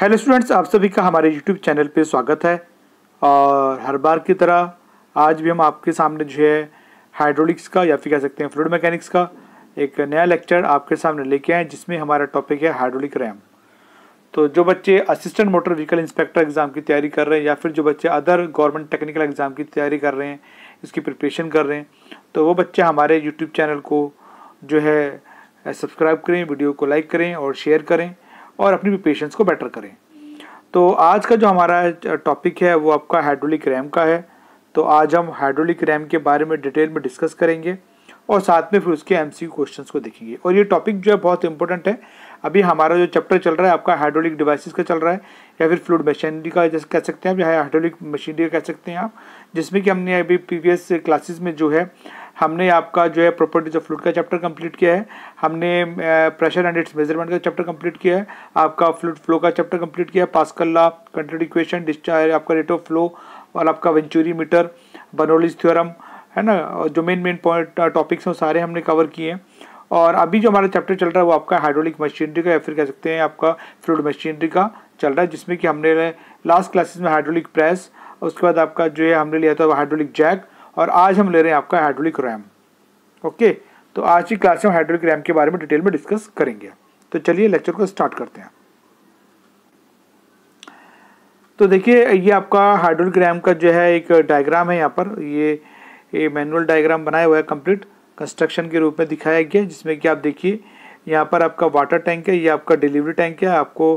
Hello students आप सभी का हमारे यूट्यूब चैनल पे स्वागत है और हर बार की तरह आज भी हम आपके सामने जो है हाइड्रोलिक्स का या फिर कह सकते हैं फ्लूड मैकेनिक्स का एक नया लेक्चर आपके सामने लेके आए जिसमें हमारा टॉपिक है हाइड्रोलिक रैम तो जो बच्चे assistant motor vehicle inspector exam की तैयारी कर रहे हैं या फिर जो बच्चे अदर गवर्नमेंट टेक्निकल एग्ज़ाम की तैयारी कर रहे हैं इसकी प्रिपरेशन कर रहे हैं तो वो बच्चे हमारे यूट्यूब चैनल को जो है सब्सक्राइब करें वीडियो को लाइक करें और शेयर करें और अपनी पेशेंट्स को बेटर करें तो आज का जो हमारा टॉपिक है वो आपका हाइड्रोलिक रैम का है तो आज हम हाइड्रोलिक रैम के बारे में डिटेल में डिस्कस करेंगे और साथ में फिर उसके एम सी को देखेंगे और ये टॉपिक जो है बहुत इंपॉर्टेंट है अभी हमारा जो चैप्टर चल रहा है आपका हाइड्रोलिक डिवाइसेस का चल रहा है या फिर फ्लूड मशीनरी का जैसे कह सकते हैं आप या हाइड्रोलिक मशीनरी का कह सकते हैं आप जिसमें कि हमने अभी प्रीवियस क्लासेस में जो है हमने आपका जो है प्रॉपर्टीज ऑफ फ्लूड का चैप्टर कंप्लीट किया है हमने प्रेशर एंड इट्स मेजरमेंट का चैप्टर कंप्लीट किया है आपका फ्लूड फ्लो का चैप्टर कंप्लीट किया है Pascal law control equation discharge आपका रेट ऑफ फ्लो और आपका वेंचुरी मीटर बनोलिज थ्योरम है ना जो मेन मेन पॉइंट टॉपिक्स हैं सारे हमने कवर किए हैं और अभी जो हमारा चैप्टर चल रहा है वो आपका हाइड्रोलिक मशीनरी का या फिर कह सकते हैं आपका फ्लूड मशीनरी का चल रहा है जिसमें कि हमने लास्ट क्लासेस में हाइड्रोलिक प्रेस उसके बाद आपका जो है हमने लिया था हाइड्रोलिक जैक और आज हम ले रहे हैं आपका हाइड्रोलिक रैम ओके तो आज की क्लास में हाइड्रोलिक रैम के बारे में डिटेल में डिस्कस करेंगे तो चलिए लेक्चर को स्टार्ट करते हैं तो देखिए ये आपका हाइड्रोलिक रैम का जो है एक डायग्राम है यहाँ पर ये, ये मैनुअल डायग्राम बनाया हुआ है कंप्लीट कंस्ट्रक्शन के रूप में दिखाया गया जिसमें कि आप देखिए यहाँ पर आपका वाटर टैंक है ये आपका डिलीवरी टैंक है आपको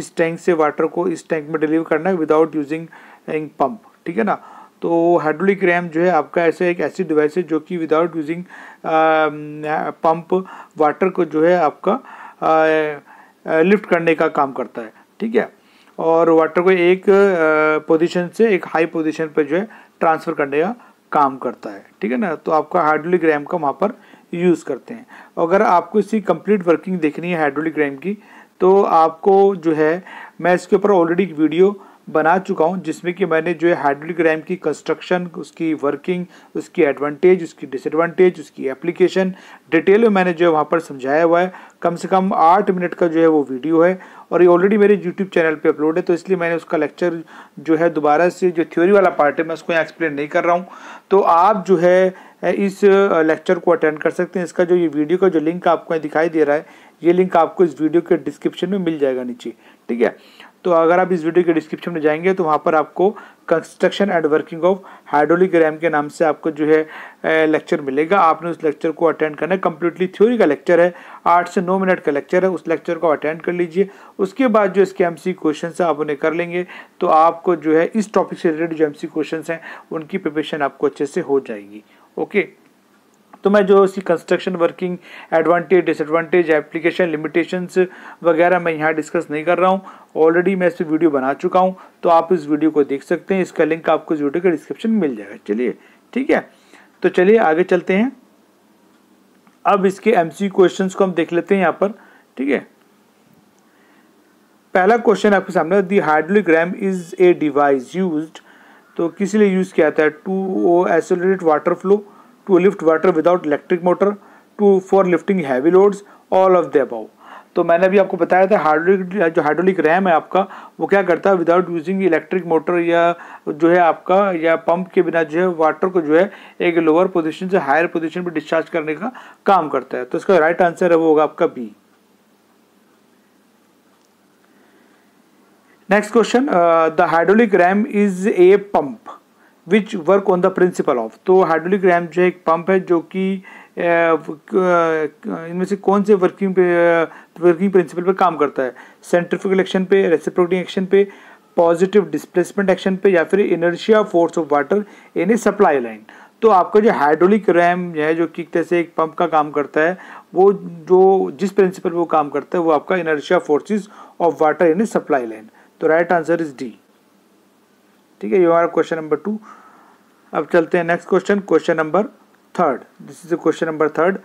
इस टैंक से वाटर को इस टैंक में डिलीवर करना है विदाउट यूजिंग पंप ठीक है ना तो हाइड्रोलिक रैम जो है आपका ऐसा एक ऐसी डिवाइस है जो कि विदाउट यूजिंग पंप वाटर को जो है आपका लिफ्ट uh, uh, करने का काम करता है ठीक है और वाटर को एक पोजीशन uh, से एक हाई पोजीशन पर जो है ट्रांसफ़र करने का काम करता है ठीक है ना तो आपका हाइड्रोलिक रैम का वहाँ पर यूज़ करते हैं अगर आपको इसकी कंप्लीट वर्किंग देखनी है हाइड्रोलिक रैम की तो आपको जो है मैं इसके ऊपर ऑलरेडी एक वीडियो बना चुका हूँ जिसमें कि मैंने जो है हाइड्रोलिक की कंस्ट्रक्शन उसकी वर्किंग उसकी एडवांटेज उसकी डिसएडवांटेज उसकी एप्लीकेशन डिटेल में मैंने जो है वहाँ पर समझाया हुआ है कम से कम आठ मिनट का जो है वो वीडियो है और ये ऑलरेडी मेरे यूट्यूब चैनल पे अपलोड है तो इसलिए मैंने उसका लेक्चर जो है दोबारा से जो थ्योरी वाला पार्ट है मैं उसको यहाँ एक्सप्लेन नहीं कर रहा हूँ तो आप जो है इस लेक्चर को अटेंड कर सकते हैं इसका जो ये वीडियो का जो लिंक आपको दिखाई दे रहा है ये लिंक आपको इस वीडियो के डिस्क्रिप्शन में मिल जाएगा नीचे ठीक है तो अगर आप इस वीडियो के डिस्क्रिप्शन में जाएंगे तो वहाँ पर आपको construction and working of hydraulic ram के नाम से आपको जो है लेक्चर मिलेगा आपने उस लेक्चर को अटेंड करना है कम्प्लीटली थ्योरी का लेक्चर है आठ से नौ मिनट का लेक्चर है उस लेक्चर को अटेंड कर लीजिए उसके बाद जो इसके एम सी क्वेश्चन है आप उन्हें कर लेंगे तो आपको जो है इस टॉपिक से रिलेटेड जो एम सी क्वेश्चन हैं उनकी प्रिपरेशन आपको अच्छे से हो जाएगी ओके तो मैं जो इसकी construction working advantage disadvantage application limitations वगैरह मैं यहाँ डिस्कस नहीं कर रहा हूँ ऑलरेडी मैं इस वीडियो बना चुका हूँ तो आप इस वीडियो को देख सकते हैं इसका लिंक आपको इस वीडियो के डिस्क्रिप्शन मिल जाएगा चलिए ठीक है तो चलिए आगे चलते हैं अब इसके एम सी क्वेश्चन को हम देख लेते हैं यहाँ पर ठीक है पहला क्वेश्चन आपके सामने the hydraulic is a device use तो किस लिए यूज़ किया जाता है टू ओ isolated water flow to lift water without electric motor to for lifting heavy loads all of the above तो मैंने अभी आपको बताया था हाइड्रोलिक जो हाइड्रोलिक रैम है आपका वो क्या करता है विदाउट यूजिंग इलेक्ट्रिक मोटर या जो है आपका या पंप के बिना जो है वाटर को जो है एक लोअर पोजीशन से हायर पोजीशन पर डिस्चार्ज करने का काम करता है तो इसका राइट आंसर है वो होगा आपका B next question the hydraulic ram is a pump which work on the principle of तो हाइड्रोलिक रैम जो है एक पंप है जो कि इनमें से कौन से वर्किंग वर्किंग प्रिंसिपल पर काम करता है सेंट्रिफिकल एक्शन पे रेसिप्रोटिंग एक्शन पे पॉजिटिव डिस्प्लेसमेंट एक्शन पे या फिर inertia force of water in a supply line तो आपका जो हाइड्रोलिक रैम है जो कि तरह से एक पंप का काम करता है वो जो जिस प्रिंसिपल पर वो काम करता है वो आपका inertia forces of water in a supply line तो राइट आंसर इज डी ठीक है you are question number two अब चलते हैं next question question number third this is question number third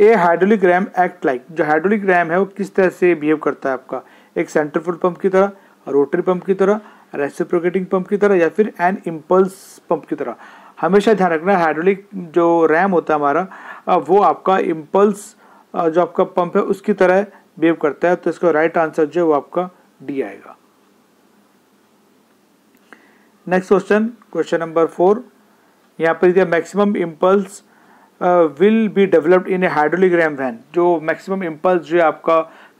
a hydraulic ram act like जो hydraulic ram है वो किस तरह से बिहेव करता है आपका एक सेंट्रल पंप की तरह रोटरी पंप की तरह रेसिप्रोकेटिंग पंप की तरह या फिर एन इम्पल्स पंप की तरह हमेशा ध्यान रखना हाइड्रोलिक जो रैम होता है हमारा वो आपका इम्पल्स जो आपका पंप है उसकी तरह बिहेव करता है तो इसका राइट आंसर जो है वो आपका डी आएगा next question question number four यहाँ पर दिया maximum impulse will be developed in a hydraulic ram when जो मैक्सिमम इम्पल्स जो है आपका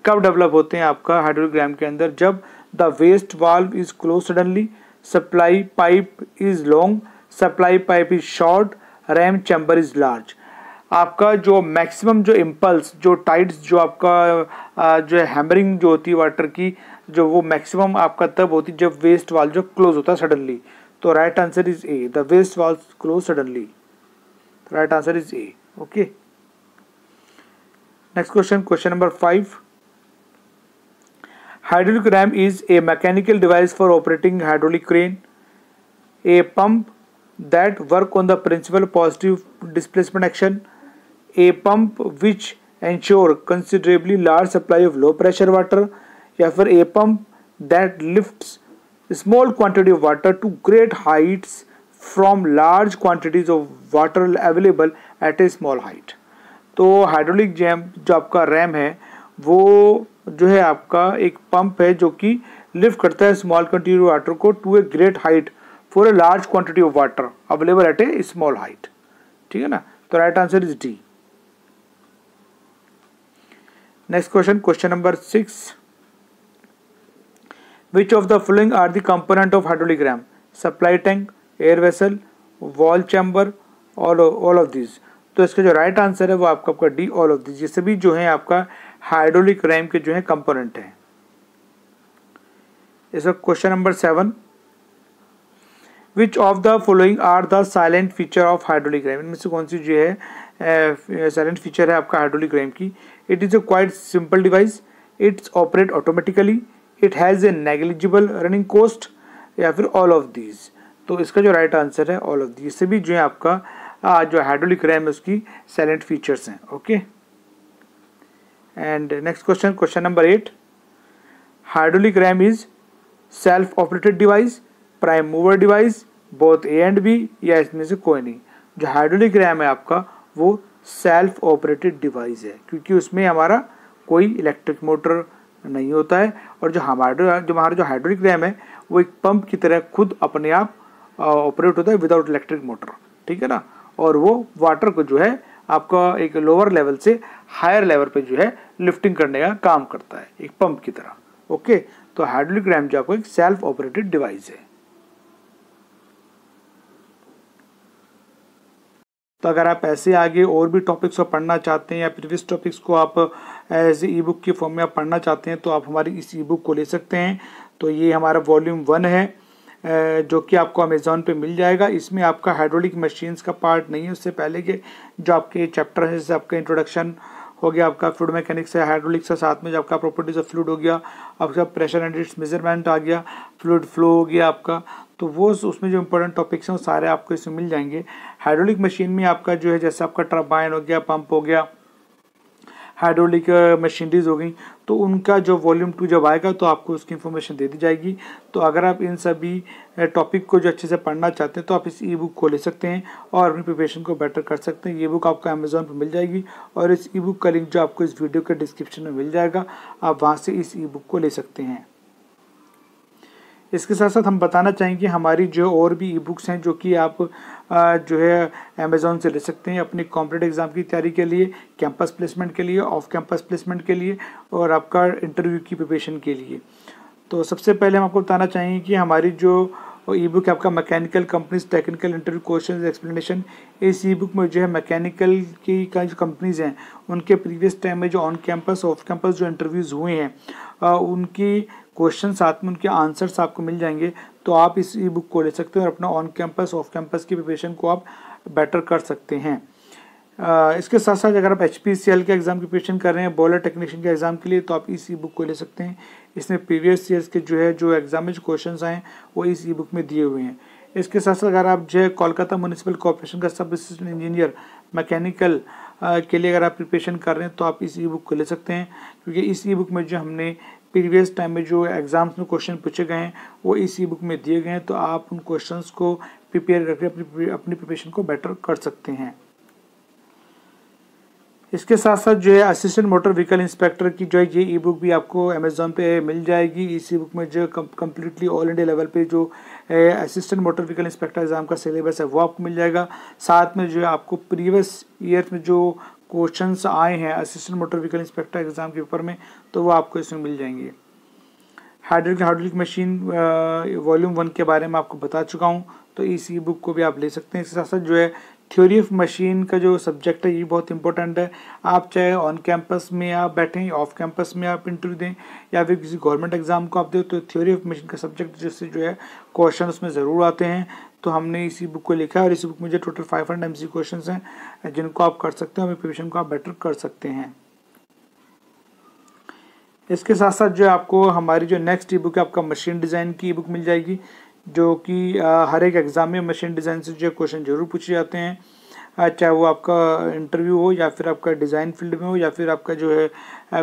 कब डेवलप होते हैं आपका हाइड्रोलीग्राम के अंदर जब the waste valve is close suddenly supply pipe is long supply pipe is short ram chamber is large आपका जो मैक्सिमम जो इम्पल्स जो टाइट्स जो आपका uh, जो हैमरिंग जो होती है वाटर की जो वो मैक्सिमम आपका तब होती जब वेस्ट वाल जो क्लोज होता है सडनली तो right answer is A the waste valve close suddenly right answer is A okay next question question number five hydraulic ram is a mechanical device for operating hydraulic crane a pump that work on the principle positive displacement action a pump which ensure considerably large supply of low pressure water या फिर a pump that lift small quantity of water to great heights from large quantities of water available at a small height तो hydraulic ram जो आपका RAM है वो जो है आपका एक पंप है जो कि लिफ्ट करता है स्मॉल क्वांटिटी ऑफ वाटर को to a great height for a large quantity of water available at a small height ठीक है ना तो right answer is D next question question number six Which of the following are the component of hydraulogram? Supply tank, air vessel, valve chamber all all of this तो इसका जो right right answer है वो आपका आपका D all of this ये सभी जो है आपका हाइड्रोलिक रैम के जो है कंपोनेंट है इसका question number seven which of the following are the silent feature of hydraulic ram इनमें से कौन सी जो है साइलेंट फीचर है आपका हाइड्रोलिक रैम की it is a quite simple device its operate automatically it has a negligible running cost या फिर ऑल ऑफ दीज तो इसका जो राइट आंसर है ऑल ऑफ दीज से भी जो है आपका आ, जो हाइड्रोलिक रैम है उसकी साइलेंट फीचर्स हैं okay and next question question number eight hydraulic ram is self operated device prime mover device both A and B या इसमें से कोई नहीं जो हाइड्रोलिक रैम है आपका वो सेल्फ ऑपरेटेड डिवाइस है क्योंकि उसमें हमारा कोई इलेक्ट्रिक मोटर नहीं होता है और जो हमारे जो हमारा जो हाइड्रोलिक रैम है वो एक पंप की तरह खुद अपने आप ऑपरेट होता है विदाउट इलेक्ट्रिक मोटर ठीक है ना और वो वाटर को जो है आपका एक लोअर लेवल से हायर लेवल पे जो है लिफ्टिंग करने का काम करता है एक पंप की तरह ओके तो हाइड्रोलिक रैम जो आपको एक सेल्फ ऑपरेटेड डिवाइस है तो अगर आप ऐसे आगे और भी टॉपिक्स को पढ़ना चाहते हैं या प्रीवियस टॉपिक्स को आप एज ई बुक की फॉर्म में आप पढ़ना चाहते हैं तो आप हमारी इस ई बुक को ले सकते हैं तो ये हमारा वॉल्यूम वन है जो कि आपको अमेज़ोन पे मिल जाएगा इसमें आपका हाइड्रोलिक मशीन्स का पार्ट नहीं है उससे पहले के जो आपके चैप्टर है जैसे आपका इंट्रोडक्शन हो गया आपका फ्लूड मैकेनिक्स है हाइड्रोलिक्स है साथ में जो आपका प्रॉपर्टीज ऑफ फ्लूड हो गया आपका प्रेशर एंड इट्स मेजरमेंट आ गया फ्लूड फ्लो हो गया आपका तो वो उसमें जो इंपॉर्टेंट टॉपिक्स हैं वो सारे आपको इसमें मिल जाएंगे हाइड्रोलिक मशीन में आपका जो है जैसे आपका ट्रबाइन हो गया पंप हो गया हाइड्रोलिक मशीनरीज हो गई तो उनका जो वॉल्यूम टू जब आएगा तो आपको उसकी इन्फॉर्मेशन दे दी जाएगी तो अगर आप इन सभी टॉपिक को जो अच्छे से पढ़ना चाहते हैं तो आप इस ई बुक को ले सकते हैं और अपनी प्रिपरेशन को बेटर कर सकते हैं ये बुक आपको अमेजोन पर मिल जाएगी और इस ई बुक का लिंक जो आपको इस वीडियो के डिस्क्रिप्शन में मिल जाएगा आप वहाँ से इस ई बुक को ले सकते हैं इसके साथ साथ हम बताना चाहेंगे हमारी जो और भी ई बुक्स हैं जो कि आप जो है अमेज़ोन से ले सकते हैं अपनी कॉम्पिटेट एग्ज़ाम की तैयारी के लिए कैंपस प्लेसमेंट के लिए ऑफ कैंपस प्लेसमेंट के लिए और आपका इंटरव्यू की प्रिपरेशन के लिए तो सबसे पहले हम आपको बताना चाहेंगे कि हमारी जो और ई बुक आपका mechanical companies technical interview question explanation इस ई बुक में जो है मैकेनिकल की का जो कंपनीज हैं उनके प्रीवियस टाइम में जो ऑन कैंपस ऑफ कैंपस जो इंटरव्यूज़ हुए हैं उनकी क्वेश्चन साथ में उनके आंसर्स आपको मिल जाएंगे तो आप इस ई बुक को ले सकते हैं और अपना ऑन कैंपस ऑफ कैंपस की प्रिपरेशन को आप बेटर कर सकते हैं इसके साथ साथ अगर आप एच के एग्ज़ाम की प्रिपरेशन कर रहे हैं बॉलर टेक्नीशियन के एग्ज़ाम के लिए तो आप इस ई बुक को ले सकते हैं इसमें प्रीवियस ईयर्स के जो है जो एग्जाम जो क्वेश्चन आए वो इस ई बुक में दिए हुए हैं इसके साथ साथ अगर आप जो है कोलकाता म्यूनसिपल कॉरपोरेशन का सब असिस्टेंट इंजीनियर मैकेनिकल के लिए अगर आप प्रिपरेशन कर रहे हैं तो आप इस ई बुक को ले सकते हैं क्योंकि इस ई बुक में जो हमने प्रीवियस टाइम में जो एग्ज़ाम्स में क्वेश्चन पूछे गए हैं वो इस ई बुक में दिए गए हैं तो आप उन क्वेश्चन को प्रिपेयर करके अपनी अपनी प्रिपरेशन को बेटर कर सकते हैं इसके साथ साथ जो है असिस्टेंट मोटर व्हीकल इंस्पेक्टर की जो है ये ई बुक भी आपको अमेज़ोन पे मिल जाएगी इस ई बुक में जो कम्प्लीटली ऑल इंडिया लेवल पे जो assistant motor vehicle inspector exam का सिलेबस है वो आपको मिल जाएगा साथ में जो है आपको प्रीवियस ईयर में जो क्वेश्चन आए हैं assistant motor vehicle inspector exam के पेपर में तो वो आपको इसमें मिल जाएंगे hydraulic hydraulic machine volume one के बारे में आपको बता चुका हूँ तो इस ई बुक को भी आप ले सकते हैं इसके साथ साथ जो है थ्योरी ऑफ मशीन का जो सब्जेक्ट है ये बहुत इंपॉर्टेंट है आप चाहे ऑन कैंपस में आप बैठें ऑफ कैंपस में आप इंटरव्यू दें या फिर किसी गवर्नमेंट एग्जाम को आप दें तो थ्योरी ऑफ मशीन का सब्जेक्ट जिससे जो है क्वेश्चन उसमें ज़रूर आते हैं तो हमने इसी बुक को लिखा है और इसी बुक में जो total five hundred M C question हैं जिनको आप कर सकते हैं प्रिपरेशन को आप बेटर कर सकते हैं इसके साथ साथ जो है आपको हमारी जो नेक्स्ट ई बुक है आपका मशीन डिज़ाइन की ई बुक मिल जाएगी जो कि हर एक एग्ज़ाम में मशीन डिज़ाइन से जो क्वेश्चन जरूर पूछे जाते हैं चाहे वो आपका इंटरव्यू हो या फिर आपका डिज़ाइन फील्ड में हो या फिर आपका जो है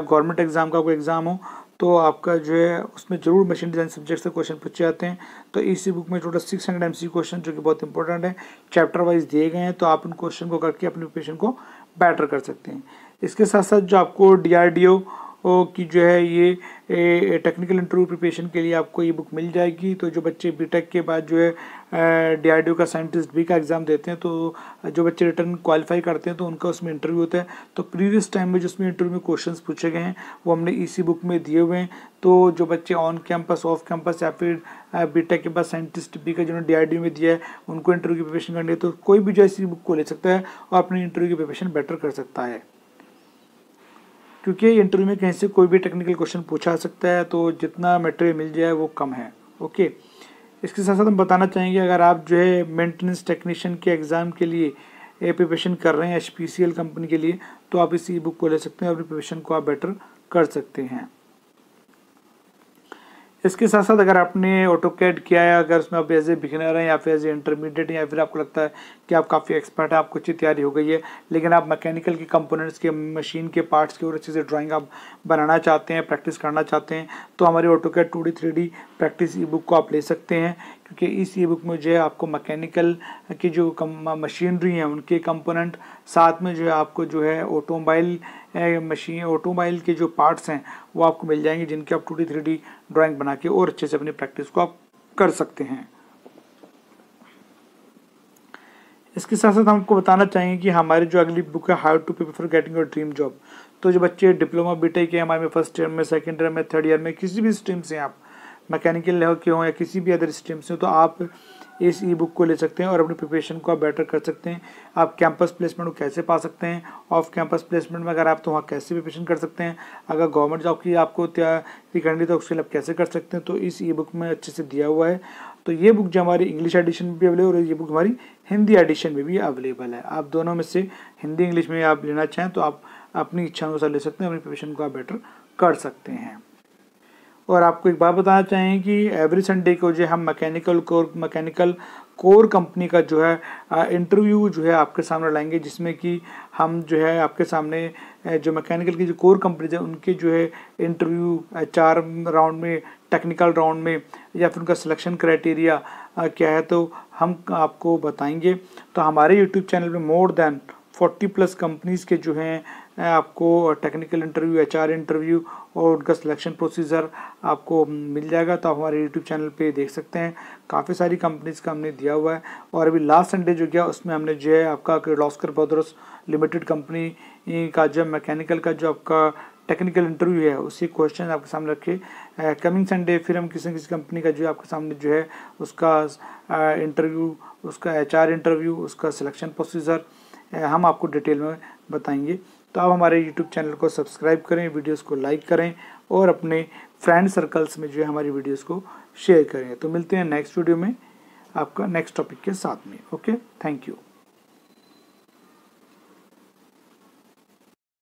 गवर्नमेंट एग्ज़ाम का कोई एग्ज़ाम हो तो आपका जो है उसमें ज़रूर मशीन डिज़ाइन सब्जेक्ट से क्वेश्चन पूछे जाते हैं तो इसी बुक में total six hundred M C question जो कि बहुत इंपॉर्टेंट है चैप्टर वाइज दिए गए हैं तो आप उन क्वेश्चन को करके अपने प्रिपरेशन को बेटर कर सकते हैं इसके साथ साथ जो आपको डी आर डी ओ की जो है ये टेक्निकल इंटरव्यू प्रिपरेशन के लिए आपको ये बुक मिल जाएगी तो जो बच्चे बीटेक के बाद जो है डी का साइंटिस्ट बी का एग्ज़ाम देते हैं तो जो बच्चे रिटर्न क्वालिफाई करते हैं तो उनका उसमें इंटरव्यू होता है तो प्रीवियस टाइम में जिसमें इंटरव्यू में क्वेश्चन पूछे गए हैं वो हमने इसी बुक में दिए हुए हैं तो जो बच्चे ऑन कैंपस ऑफ कैंपस या फिर बीटेक के बाद साइंटिस्ट बी का जिन्होंने डी में दिया है उनको इंटरव्यू की प्रिपरेशन करनी है तो कोई भी जो है इसी बुक को ले सकता है और अपनी इंटरव्यू की प्रिपरेशन बेटर कर सकता है क्योंकि इंटरव्यू में कहीं से कोई भी टेक्निकल क्वेश्चन पूछा सकता है तो जितना मटेरियल मिल जाए वो कम है ओके इसके साथ साथ हम बताना चाहेंगे अगर आप जो है मेंटेनेंस टेक्नीशियन के एग्ज़ाम के लिए ए प्रिपरेशन कर रहे हैं एच कंपनी के लिए तो आप इस ई बुक को ले सकते हैं और अपनी प्रिपरेशन को आप बेटर कर सकते हैं इसके साथ साथ अगर आपने ऑटो कैड किया है अगर उसमें आप एज ए बिगनर हैं या फिर एज ए इंटरमीडिएट या फिर आपको लगता है कि आप काफ़ी एक्सपर्ट हैं आपको अच्छी तैयारी हो गई है लेकिन आप मैकेनिकल के कंपोनेंट्स के मशीन के पार्ट्स के और अच्छे से ड्राइंग आप बनाना चाहते हैं प्रैक्टिस करना चाहते हैं तो हमारे AutoCAD two D practice ebook को आप ले सकते हैं क्योंकि इस ई बुक में जो है आपको मैकेनिकल की जो कम मशीनरी हैं उनके कंपोनेंट साथ में जो है आपको जो है ऑटोमोबाइल मशीन ऑटोमोबाइल के जो पार्ट्स हैं वो आपको मिल जाएंगे जिनके आप two D three D drawing बना के और अच्छे से अपनी प्रैक्टिस को आप कर सकते हैं इसके साथ साथ आपको बताना चाहेंगे कि हमारी जो अगली बुक है how to prepare getting your dream job तो जो बच्चे डिप्लोमा बीटेक के हमारे फर्स्ट ईयर में सेकेंड ईयर में थर्ड ईयर में किसी भी स्ट्रीम से आप मैकेनिकल लेवल के हों या किसी भी अदर स्ट्रीम से तो आप इस ई बुक को ले सकते हैं और अपनी प्रिपरेशन को आप बेटर कर सकते हैं आप कैंपस प्लेसमेंट को कैसे पा सकते हैं ऑफ कैंपस प्लेसमेंट में अगर आप तो वहाँ कैसे प्रिपरेशन कर सकते हैं अगर गवर्नमेंट जॉब की आपको तैयारी करनी तो उसके लिए आप कैसे कर सकते हैं तो इस ई बुक में अच्छे से दिया हुआ है तो ये बुक जो हमारी इंग्लिश एडिशन में भी अवेलेबल और ये बुक हमारी हिंदी एडिशन में भी अवेलेबल है आप दोनों में से हिंदी इंग्लिश में आप लेना चाहें तो आप अपनी इच्छा अनुसार ले सकते हैं अपनी प्रिपरेशन को आप बेटर कर सकते हैं और आपको एक बात बताना चाहें कि एवरी संडे को जो हम mechanical core mechanical core company का जो है इंटरव्यू जो है आपके सामने लाएंगे जिसमें कि हम जो है आपके सामने जो मैकेनिकल की जो कोर कंपनीज है उनके जो है इंटरव्यू चार राउंड में टेक्निकल राउंड में या फिर उनका सिलेक्शन क्राइटेरिया क्या है तो हम आपको बताएंगे तो हमारे यूट्यूब चैनल में more than forty plus companies के जो हैं आपको टेक्निकल इंटरव्यू एच इंटरव्यू और उनका सिलेक्शन प्रोसीजर आपको मिल जाएगा तो आप हमारे यूट्यूब चैनल पे देख सकते हैं काफ़ी सारी कंपनीज़ का हमने दिया हुआ है और अभी लास्ट संडे जो गया उसमें हमने जो है आपका लॉस्कर ब्रदर्स लिमिटेड कंपनी का जो मैकेनिकल का जो आपका टेक्निकल इंटरव्यू है उसी क्वेश्चन आपके सामने रखे कमिंग संडे फिर हम किसी किसी कंपनी का जो है आपके सामने जो है उसका इंटरव्यू उसका एचआर इंटरव्यू उसका सिलेक्शन प्रोसीजर हम आपको डिटेल में बताएंगे तो आप हमारे यूट्यूब चैनल को सब्सक्राइब करें वीडियोस को लाइक करें और अपने फ्रेंड सर्कल्स में जो है हमारी वीडियोस को शेयर करें तो मिलते हैं नेक्स्ट वीडियो में आपका नेक्स्ट टॉपिक के साथ में ओके थैंक यू